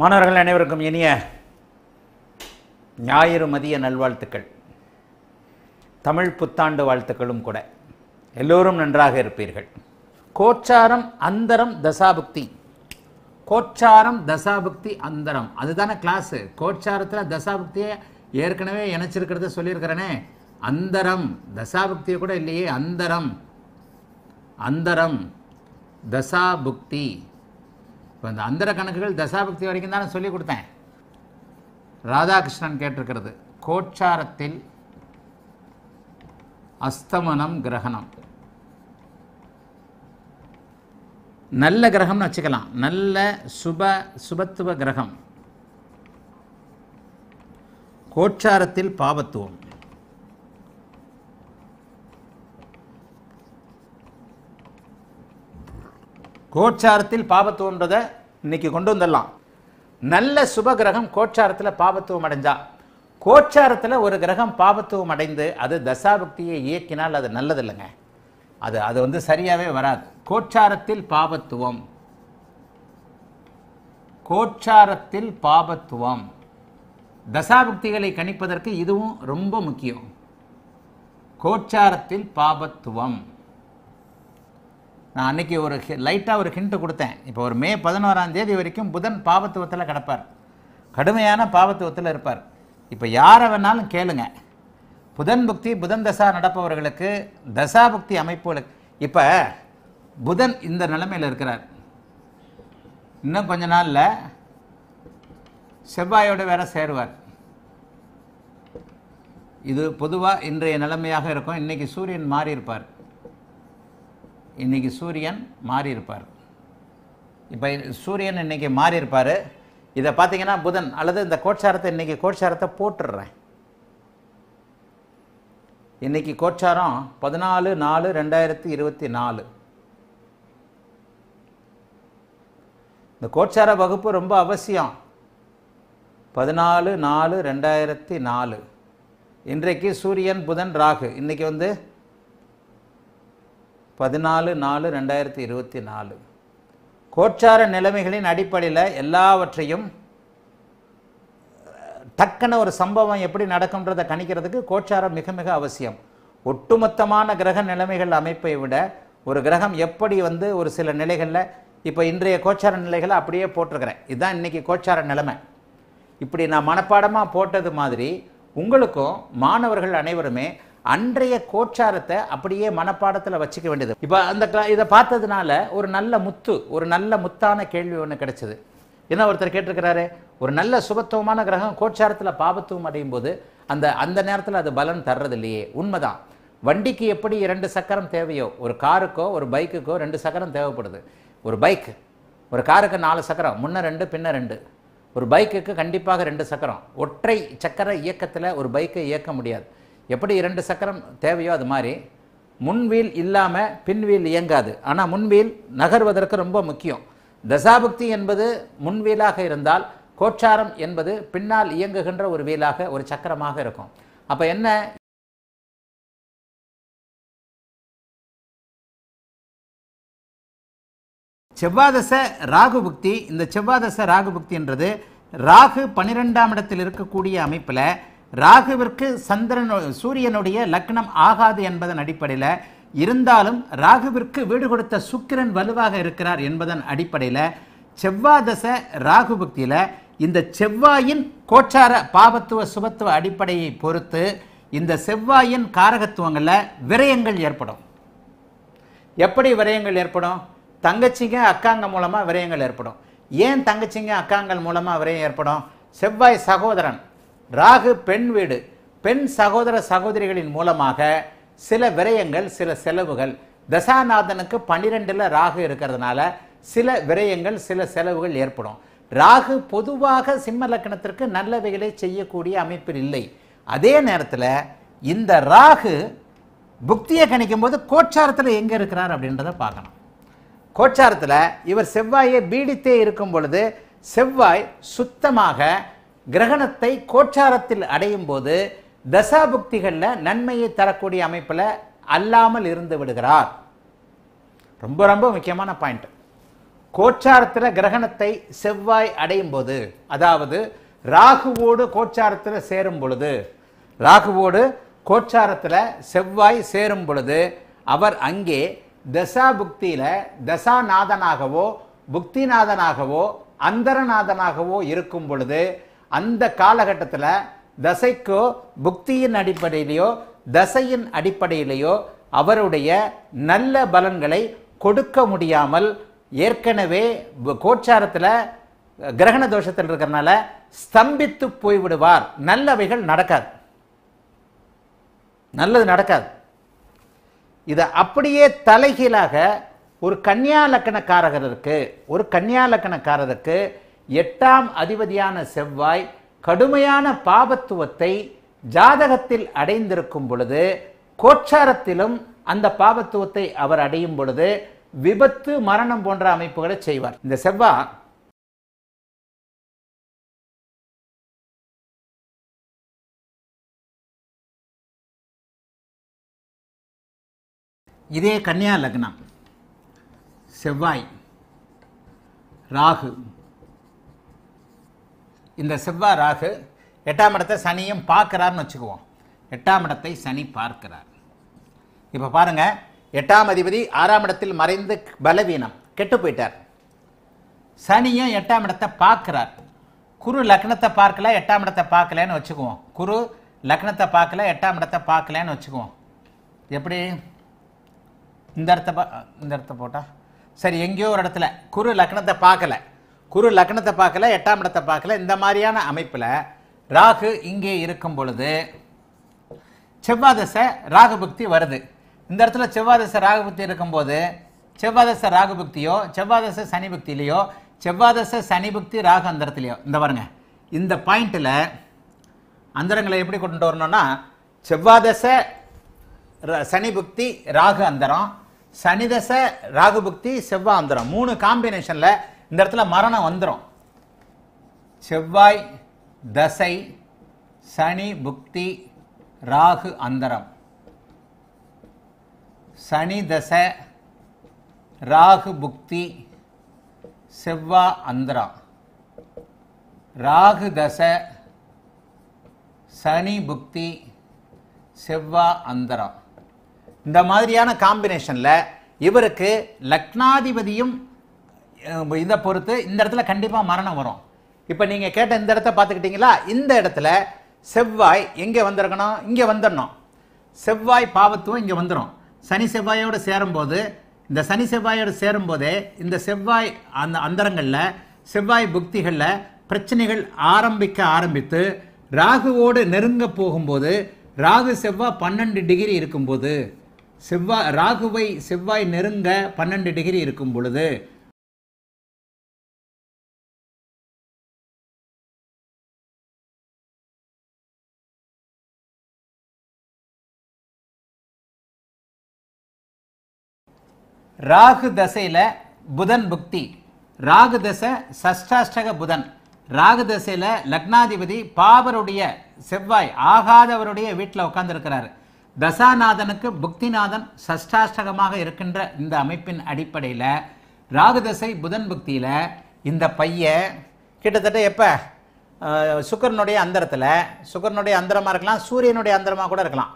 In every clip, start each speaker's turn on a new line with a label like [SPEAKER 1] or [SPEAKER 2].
[SPEAKER 1] மாணவர்கள் அனைவருக்கும் இனிய ஞாயிறு மதிய நல்வாழ்த்துக்கள் தமிழ் புத்தாண்டு வாழ்த்துக்களும் கூட எல்லோரும் நன்றாக இருப்பீர்கள் கோச்சாரம் அந்தரம் தசாபுக்தி கோச்சாரம் தசாபுக்தி அந்தரம் அதுதானே கிளாஸு கோச்சாரத்தில் தசாபுக்தியை ஏற்கனவே இணைச்சிருக்கிறத சொல்லியிருக்கிறேனே அந்தரம் தசாபுக்தியை கூட இல்லையே அந்தரம் அந்தரம் தசாபுக்தி இப்போ இந்த அந்தர கணக்குகள் தசாபக்தி வரைக்கும் தானே சொல்லி கொடுத்தேன் ராதாகிருஷ்ணன் கேட்டிருக்கிறது கோச்சாரத்தில் அஸ்தமனம் கிரகணம் நல்ல கிரகம்னு வச்சுக்கலாம் நல்ல சுப சுபத்துவ கிரகம் கோச்சாரத்தில் பாபத்துவம் கோட்சாரத்தில் பாபத்துவன்றதை இன்னைக்கு கொண்டு வந்துடலாம் நல்ல சுப கிரகம் கோட்சாரத்தில் பாபத்துவம் அடைஞ்சா கோட்சாரத்தில் ஒரு கிரகம் பாபத்துவம் அடைந்து அது தசாபக்தியை இயக்கினால் அது நல்லதில்லைங்க அது அது வந்து சரியாகவே வராது கோட்சாரத்தில் பாபத்துவம் கோட்சாரத்தில் பாபத்துவம் தசாபக்திகளை கணிப்பதற்கு இதுவும் ரொம்ப முக்கியம் கோட்சாரத்தில் பாபத்துவம் நான் அன்றைக்கி ஒரு லைட்டாக ஒரு ஹிண்ட்டு கொடுத்தேன் இப்போ ஒரு மே பதினோராம் தேதி வரைக்கும் புதன் பாவத்துவத்தில் கிடப்பார் கடுமையான பாவத்துவத்தில் இருப்பார் இப்போ யாரை வேணாலும் கேளுங்க புதன் புக்தி புதன் தசா நடப்பவர்களுக்கு தசா புக்தி அமைப்புகளுக்கு இப்போ புதன் இந்த நிலைமையில் இருக்கிறார் இன்னும் கொஞ்ச நாளில் செவ்வாயோடு வேற சேருவார் இது பொதுவாக இன்றைய நிலைமையாக இருக்கும் இன்றைக்கி சூரியன் மாறியிருப்பார் இன்றைக்கி சூரியன் மாறி இருப்பார் இப்போ சூரியன் இன்றைக்கி மாறி இருப்பார் இதை பார்த்தீங்கன்னா புதன் அல்லது இந்த கோட்சாரத்தை இன்றைக்கி கோட்சாரத்தை போட்டுடுறேன் இன்றைக்கி கோட்சாரம் பதினாலு நாலு ரெண்டாயிரத்தி இருபத்தி நாலு இந்த கோட்சார வகுப்பு ரொம்ப அவசியம் பதினாலு நாலு ரெண்டாயிரத்தி நாலு இன்றைக்கு சூரியன் புதன் ராகு இன்றைக்கி வந்து பதினாலு நாலு ரெண்டாயிரத்தி இருபத்தி நாலு கோச்சார நிலைமைகளின் அடிப்படையில் எல்லாவற்றையும் டக்குன்னு ஒரு சம்பவம் எப்படி நடக்கும்ன்றதை கணிக்கிறதுக்கு கோச்சாரம் மிக மிக அவசியம் ஒட்டுமொத்தமான கிரக நிலைமைகள் அமைப்பை விட ஒரு கிரகம் எப்படி வந்து ஒரு சில நிலைகளில் இப்போ இன்றைய கோச்சார நிலைகளை அப்படியே போட்டிருக்கிறேன் இதுதான் இன்றைக்கி கோச்சார நிலைமை இப்படி நான் மனப்பாடமாக போட்டது மாதிரி உங்களுக்கும் மாணவர்கள் அனைவருமே அன்றைய கோச்சாரத்தை அப்படியே மனப்பாடத்தில் வச்சுக்க வேண்டியது இப்போ அந்த இதை பார்த்ததுனால ஒரு நல்ல முத்து ஒரு நல்ல முத்தான கேள்வி ஒன்று கிடைச்சது என்ன ஒருத்தர் கேட்டிருக்கிறாரு ஒரு நல்ல சுபத்துவமான கிரகம் கோச்சாரத்தில் பாபத்துவம் அடையும் போது அந்த அந்த நேரத்தில் அது பலன் தர்றது இல்லையே உண்மைதான் வண்டிக்கு எப்படி ரெண்டு சக்கரம் தேவையோ ஒரு காருக்கோ ஒரு பைக்குக்கோ ரெண்டு சக்கரம் தேவைப்படுது ஒரு பைக் ஒரு காருக்கு நாலு சக்கரம் முன்னே ரெண்டு பின்ன ரெண்டு ஒரு பைக்குக்கு கண்டிப்பாக ரெண்டு சக்கரம் ஒற்றை சக்கர இயக்கத்தில் ஒரு பைக்கை இயக்க முடியாது எப்படி இரண்டு சக்கரம் தேவையோ அது மாதிரி முன்வீல் இல்லாமல் பின்வீல் இயங்காது ஆனால் முன்வீல் நகர்வதற்கு ரொம்ப முக்கியம் தசாபக்தி என்பது முன்வீலாக இருந்தால் கோச்சாரம் என்பது பின்னால் இயங்குகின்ற ஒரு வீலாக ஒரு சக்கரமாக இருக்கும் அப்போ என்ன செவ்வாதச புக்தி இந்த செவ்வாதச புக்தின்றது ராகு பனிரெண்டாம் இடத்தில் இருக்கக்கூடிய அமைப்பில் ராகுவிற்கு சந்திரன் சூரியனுடைய லக்னம் ஆகாது என்பதன் அடிப்படையில் இருந்தாலும் ராகுவிற்கு வீடு கொடுத்த சுக்கிரன் வலுவாக இருக்கிறார் என்பதன் அடிப்படையில் செவ்வாதச ராகு பக்தியில் இந்த செவ்வாயின் கோச்சார பாபத்துவ சுபத்துவ அடிப்படையை பொறுத்து இந்த செவ்வாயின் காரகத்துவங்களில் விரயங்கள் ஏற்படும் எப்படி விரயங்கள் ஏற்படும் தங்கச்சிங்க அக்காங்க மூலமாக விரயங்கள் ஏற்படும் ஏன் தங்கச்சிங்க அக்காங்கள் மூலமாக விரயம் ஏற்படும் செவ்வாய் சகோதரன் ராகு பெண் வீடு பெண் சகோதர சகோதரிகளின் மூலமாக சில விரயங்கள் சில செலவுகள் தசாநாதனுக்கு பன்னிரெண்டில் ராகு இருக்கிறதுனால சில விரயங்கள் சில செலவுகள் ஏற்படும் ராகு பொதுவாக சிம்ம லக்கணத்திற்கு நல்லவைகளை செய்யக்கூடிய அமைப்பில் இல்லை அதே நேரத்தில் இந்த ராகு புக்தியை கணிக்கும் போது கோச்சாரத்தில் எங்கே இருக்கிறார் அப்படின்றத பார்க்கணும் கோச்சாரத்தில் இவர் செவ்வாயை பீடித்தே இருக்கும் பொழுது செவ்வாய் சுத்தமாக கிரகணத்தை கோச்சாரத்தில் அடையும் போது தசாபுக்திகளில் நன்மையை தரக்கூடிய அமைப்பில் அல்லாமல் இருந்து விடுகிறார் ரொம்ப ரொம்ப முக்கியமான பாயிண்ட் கோச்சாரத்தில் கிரகணத்தை செவ்வாய் அடையும் போது அதாவது ராகுவோடு கோச்சாரத்தில் சேரும் பொழுது ராகுவோடு கோச்சாரத்தில் செவ்வாய் சேரும் பொழுது அவர் அங்கே தசா தசாநாதனாகவோ புக்திநாதனாகவோ அந்தரநாதனாகவோ இருக்கும் பொழுது அந்த காலகட்டத்தில் தசைக்கோ புக்தியின் அடிப்படையிலேயோ தசையின் அடிப்படையிலேயோ அவருடைய நல்ல பலன்களை கொடுக்க முடியாமல் ஏற்கனவே கோச்சாரத்தில் கிரகண தோஷத்தில் இருக்கிறனால ஸ்தம்பித்து போய்விடுவார் நல்லவைகள் நடக்காது நல்லது நடக்காது இதை அப்படியே தலைகீழாக ஒரு கன்னியா லக்கணக்காரகருக்கு ஒரு கன்னியா லக்கணக்காரருக்கு எட்டாம் அதிபதியான செவ்வாய் கடுமையான பாபத்துவத்தை ஜாதகத்தில் அடைந்திருக்கும் பொழுது கோச்சாரத்திலும் அந்த பாபத்துவத்தை அவர் அடையும் பொழுது விபத்து மரணம் போன்ற அமைப்புகளை செய்வார் இந்த செவ்வாய் இதே கன்னியா லக்னம் செவ்வாய் ராகு இந்த செவ்வாய் ராகு எட்டாம் இடத்தை சனியும் பார்க்குறாருன்னு வச்சுக்குவோம் எட்டாம் இடத்தை சனி பார்க்கிறார் இப்போ பாருங்கள் எட்டாம் அதிபதி ஆறாம் இடத்தில் மறைந்து பலவீனம் கெட்டு போயிட்டார் சனியும் எட்டாம் இடத்தை பார்க்குறார் குரு லக்னத்தை பார்க்கல எட்டாம் இடத்தை பார்க்கலன்னு வச்சுக்குவோம் குரு லக்னத்தை பார்க்கல எட்டாம் இடத்தை பார்க்கலன்னு வச்சுக்குவோம் எப்படி இந்த இடத்த இந்த இடத்த போட்டால் சரி எங்கேயோ ஒரு இடத்துல குரு லக்னத்தை பார்க்கலை குரு லக்னத்தை பார்க்கல எட்டாம் இடத்தை பார்க்கல இந்த மாதிரியான அமைப்பில் ராகு இங்கே இருக்கும் பொழுது செவ்வாதசை ராகுபக்தி வருது இந்த இடத்துல செவ்வாதசை ராகுபக்தி இருக்கும்போது செவ்வாதசை ராகுபக்தியோ செவ்வாதசை சனி பக்தியிலையோ செவ்வாதசை சனி பக்தி ராகு அந்த இடத்துலையோ இந்த பாருங்க இந்த பாயிண்டில் அந்தரங்களை எப்படி கொண்டு வரணும்னா செவ்வாதசை சனி பக்தி ராகு அந்தரம் சனிதச ராகு பக்தி அந்தரம் மூணு காம்பினேஷனில் இந்த இடத்துல மரணம் வந்துடும் செவ்வாய் தசை சனி புக்தி ராகு அந்தரம் சனி தசை ராகு புக்தி செவ்வா அந்தரம் ராகு தசை சனி புக்தி செவ்வா அந்தரம் இந்த மாதிரியான காம்பினேஷனில் இவருக்கு லக்னாதிபதியும் இதை பொறுத்து இந்த இடத்துல கண்டிப்பாக மரணம் வரும் இப்போ நீங்கள் கேட்ட இந்த இடத்த பார்த்துக்கிட்டிங்களா இந்த இடத்துல செவ்வாய் எங்கே வந்திருக்கணும் இங்கே வந்துடணும் செவ்வாய் பாவத்துவம் இங்கே வந்துடும் சனி செவ்வாயோடு சேரும்போது இந்த சனி செவ்வாயோடு சேரும்போதே இந்த செவ்வாய் அந்த அந்தரங்களில் செவ்வாய் புக்திகளில் பிரச்சனைகள் ஆரம்பிக்க ஆரம்பித்து ராகுவோடு நெருங்க போகும்போது ராகு செவ்வாய் பன்னெண்டு டிகிரி இருக்கும்போது செவ்வாய் ராகுவை செவ்வாய் நெருங்க பன்னெண்டு டிகிரி இருக்கும் பொழுது ராகு தசையில் புதன் புக்தி ராகு தசை சஷ்டாஷ்டக புதன் ராகு தசையில் லக்னாதிபதி பாவருடைய செவ்வாய் ஆகாதவருடைய வீட்டில் உட்கார்ந்துருக்கிறார் தசாநாதனுக்கு புக்திநாதன் சஷ்டாஷ்டகமாக இருக்கின்ற இந்த அமைப்பின் அடிப்படையில் ராகு தசை புதன் புக்தியில் இந்த பையன் கிட்டத்தட்ட எப்போ சுக்கரனுடைய அந்தரத்தில் சுக்கரனுடைய அந்தரமாக இருக்கலாம் சூரியனுடைய அந்தரமாக கூட இருக்கலாம்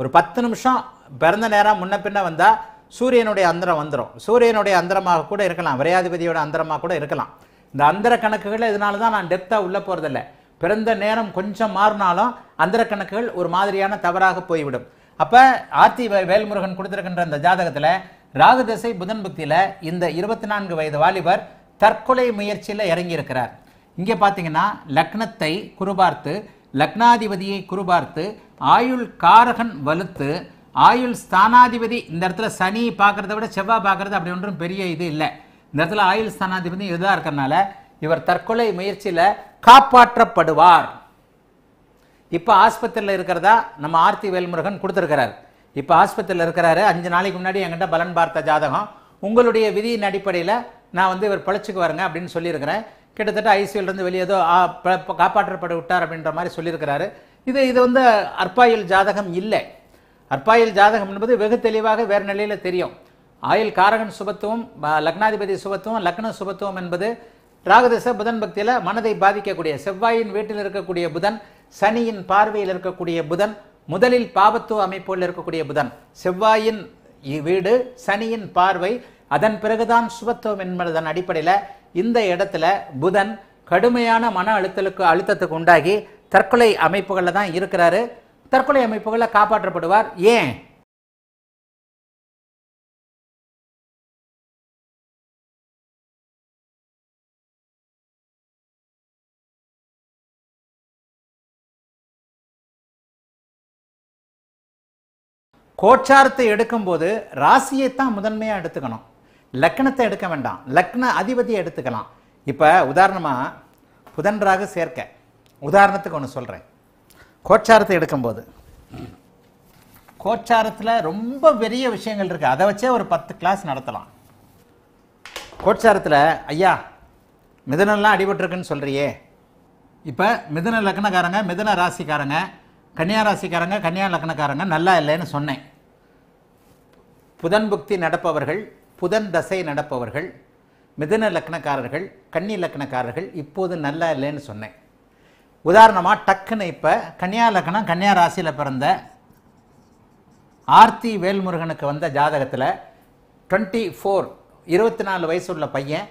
[SPEAKER 1] ஒரு பத்து நிமிஷம் பிறந்த நேரம் முன்ன பின்ன வந்தால் சூரியனுடைய அந்தரம் வந்துடும் சூரியனுடைய அந்தரமாக கூட இருக்கலாம் விரையாதிபதியோட அந்தரமாக கூட இருக்கலாம் இந்த அந்தர கணக்குகள் இதனால தான் நான் டெப்த்தாக உள்ளே போகிறதில்ல பிறந்த நேரம் கொஞ்சம் மாறினாலும் அந்தர கணக்குகள் ஒரு மாதிரியான தவறாக போய்விடும் அப்போ ஆர்த்தி வேல்முருகன் கொடுத்துருக்கின்ற அந்த ஜாதகத்தில் ராகுதசை புதன் புக்தியில் இந்த இருபத்தி நான்கு வயது வாலிபர் தற்கொலை முயற்சியில் இறங்கியிருக்கிறார் இங்கே பார்த்தீங்கன்னா லக்னத்தை குறுபார்த்து லக்னாதிபதியை குறுபார்த்து ஆயுள் காரகன் வலுத்து ஆயுள் ஸ்தானாதிபதி இந்த இடத்துல சனி பார்க்குறத விட செவ்வாய் பார்க்குறது அப்படி ஒன்றும் பெரிய இது இல்லை இந்த இடத்துல ஆயுள் ஸ்தானாதிபதி இதுதான் இருக்கிறனால இவர் தற்கொலை முயற்சியில் காப்பாற்றப்படுவார் இப்போ ஆஸ்பத்திரியில் இருக்கிறதா நம்ம ஆர்த்தி வேல்முருகன் கொடுத்துருக்கிறார் இப்போ ஆஸ்பத்திரியில் இருக்கிறாரு அஞ்சு நாளைக்கு முன்னாடி என்கிட்ட பலன் பார்த்த ஜாதகம் உங்களுடைய விதியின் அடிப்படையில் நான் வந்து இவர் பழச்சிக்கு வரேங்க அப்படின்னு சொல்லியிருக்கிறேன் கிட்டத்தட்ட ஐசியூலேருந்து வெளியேதோ காப்பாற்றப்பட விட்டார் அப்படின்ற மாதிரி சொல்லியிருக்கிறாரு இது இது வந்து அற்பாயில் ஜாதகம் இல்லை அற்பாயில் ஜாதகம் என்பது வெகு தெளிவாக வேறு நிலையில் தெரியும் ஆயில் காரகன் சுபத்துவம் லக்னாதிபதி சுபத்துவம் லக்ன சுபத்துவம் என்பது ராகதச புதன் பக்தியில் மனதை பாதிக்கக்கூடிய செவ்வாயின் வீட்டில் இருக்கக்கூடிய புதன் சனியின் பார்வையில் இருக்கக்கூடிய புதன் முதலில் பாபத்துவ அமைப்புகள் இருக்கக்கூடிய புதன் செவ்வாயின் வீடு சனியின் பார்வை அதன் பிறகுதான் சுபத்துவம் என்பதன் அடிப்படையில் இந்த இடத்துல புதன் கடுமையான மன அழுத்தலுக்கு அழுத்தத்துக்கு உண்டாகி தற்கொலை அமைப்புகளில் தான் இருக்கிறாரு தற்கொலை அமைப்புகளில் காப்பாற்றப்படுவார் ஏன் கோச்சாரத்தை எடுக்கும்போது ராசியை தான் முதன்மையாக எடுத்துக்கணும் லக்னத்தை எடுக்க வேண்டாம் லக்ன அதிபதியை எடுத்துக்கலாம் இப்போ உதாரணமாக புதன்றாக சேர்க்க உதாரணத்துக்கு ஒன்று சொல்கிறேன் கோச்சாரத்தை எடுக்கும்போது கோச்சாரத்தில் ரொம்ப பெரிய விஷயங்கள் இருக்குது அதை வச்சே ஒரு பத்து கிளாஸ் நடத்தலாம் கோச்சாரத்தில் ஐயா மிதனெல்லாம் அடிபட்டுருக்குன்னு சொல்கிறியே இப்போ மிதன லக்னக்காரங்க மிதன ராசிக்காரங்க கன்னியா ராசிக்காரங்க கன்னியா லக்னக்காரங்க நல்லா இல்லைன்னு சொன்னேன் புதன் புக்தி நடப்பவர்கள் புதன் தசை நடப்பவர்கள் மிதன லக்னக்காரர்கள் கன்னி லக்னக்காரர்கள் இப்போது நல்லா இல்லைன்னு சொன்னேன் உதாரணமாக டக்குன்னு இப்போ கன்னியா லக்கணம் கன்னியா ராசியில் பிறந்த ஆர்த்தி வேல்முருகனுக்கு வந்த ஜாதகத்தில் டுவெண்ட்டி ஃபோர் இருபத்தி நாலு வயசு உள்ள பையன்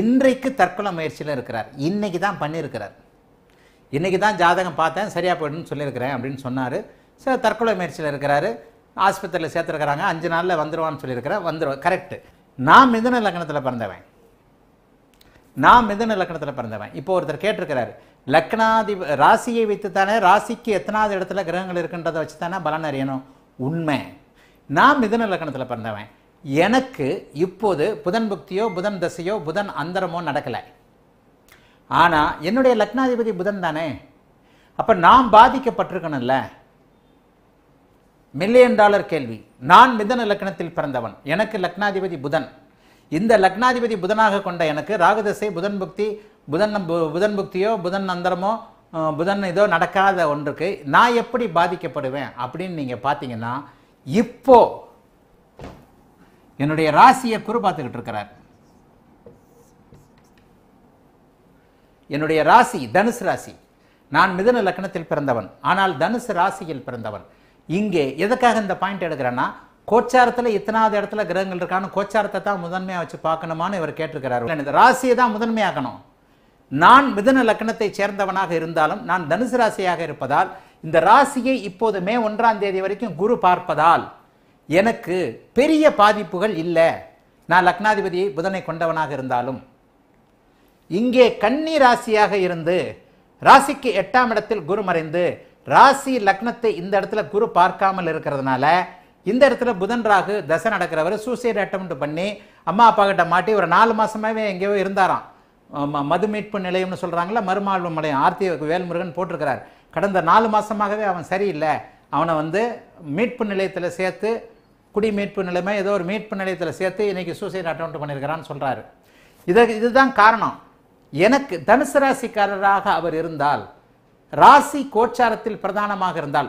[SPEAKER 1] இன்றைக்கு தற்கொலை முயற்சியில் இருக்கிறார் இன்றைக்கி தான் பண்ணியிருக்கிறார் இன்றைக்கி தான் ஜாதகம் பார்த்தேன் சரியாக போய்டுன்னு சொல்லியிருக்கிறேன் அப்படின்னு சொன்னார் சரி தற்கொலை முயற்சியில் இருக்கிறாரு ஆஸ்பத்திரியில் சேர்த்துருக்கிறாங்க அஞ்சு நாளில் வந்துடுவான்னு சொல்லியிருக்கிறேன் வந்துடுவோம் கரெக்டு நான் மிதுன லக்கணத்தில் பிறந்தவன் நான் மிதுன லக்கணத்தில் பிறந்தவன் இப்போ ஒருத்தர் கேட்டிருக்கிறாரு லக்னாதிப ராசியை வைத்து தானே ராசிக்கு எத்தனாவது இடத்துல கிரகங்கள் இருக்குன்றதை வச்சு தானே பலன் அறியணும் உண்மை நான் மிதன லக்கணத்தில் பிறந்தவன் எனக்கு இப்போது புதன் புக்தியோ புதன் தசையோ புதன் அந்தரமோ நடக்கலை ஆனால் என்னுடைய லக்னாதிபதி புதன் தானே அப்போ நான் பாதிக்கப்பட்டிருக்கணும்ல மில்லியன் டாலர் கேள்வி நான் மிதன லக்கணத்தில் பிறந்தவன் எனக்கு லக்னாதிபதி புதன் இந்த லக்னாதிபதி புதனாக கொண்ட எனக்கு ராகுதசை புதன் புக்தி புதன் புதன் புக்தியோ புதன் அந்தரமோ புதன் இதோ நடக்காத ஒன்றுக்கு நான் எப்படி பாதிக்கப்படுவேன் அப்படின்னு நீங்கள் பார்த்தீங்கன்னா இப்போ என்னுடைய ராசியை குரு பார்த்துக்கிட்டு இருக்கிறார் என்னுடைய ராசி தனுசு ராசி நான் மிதன லக்னத்தில் பிறந்தவன் ஆனால் தனுசு ராசியில் பிறந்தவன் இங்கே எதுக்காக இந்த பாயிண்ட் எடுக்கிறேன்னா கோச்சாரத்தில் எத்தனாவது இடத்துல கிரகங்கள் இருக்கான்னு கோச்சாரத்தை தான் முதன்மையாக வச்சு பார்க்கணுமான்னு இவர் கேட்டிருக்கிறார் இந்த ராசியை தான் முதன்மையாகணும் நான் மிதன லக்னத்தை சேர்ந்தவனாக இருந்தாலும் நான் தனுசு ராசியாக இருப்பதால் இந்த ராசியை இப்போது மே ஒன்றாம் தேதி வரைக்கும் குரு பார்ப்பதால் எனக்கு பெரிய பாதிப்புகள் இல்லை நான் லக்னாதிபதி புதனை கொண்டவனாக இருந்தாலும் இங்கே கன்னி ராசியாக இருந்து ராசிக்கு எட்டாம் இடத்தில் குரு மறைந்து ராசி லக்னத்தை இந்த இடத்துல குரு பார்க்காமல் இருக்கிறதுனால இந்த இடத்துல புதன் ராகு தசை நடக்கிறவர் சூசைட் அட்டம் பண்ணி அம்மா அப்பா கிட்ட மாட்டி ஒரு நாலு மாசமாவே எங்கேயோ இருந்தாராம் மது மீட்பு நிலையம்னு சொல்கிறாங்களா மறுமாழ்வு நிலையம் ஆர்த்தி வேல்முருகன் போட்டிருக்கிறார் கடந்த நாலு மாதமாகவே அவன் சரியில்லை அவனை வந்து மீட்பு நிலையத்தில் சேர்த்து குடி மீட்பு நிலைமை ஏதோ ஒரு மீட்பு நிலையத்தில் சேர்த்து இன்றைக்கி சூசைட் அட்டம் பண்ணியிருக்கிறான்னு சொல்கிறாரு இதற்கு இதுதான் காரணம் எனக்கு தனுசு ராசிக்காரராக அவர் இருந்தால் ராசி கோச்சாரத்தில் பிரதானமாக இருந்தால்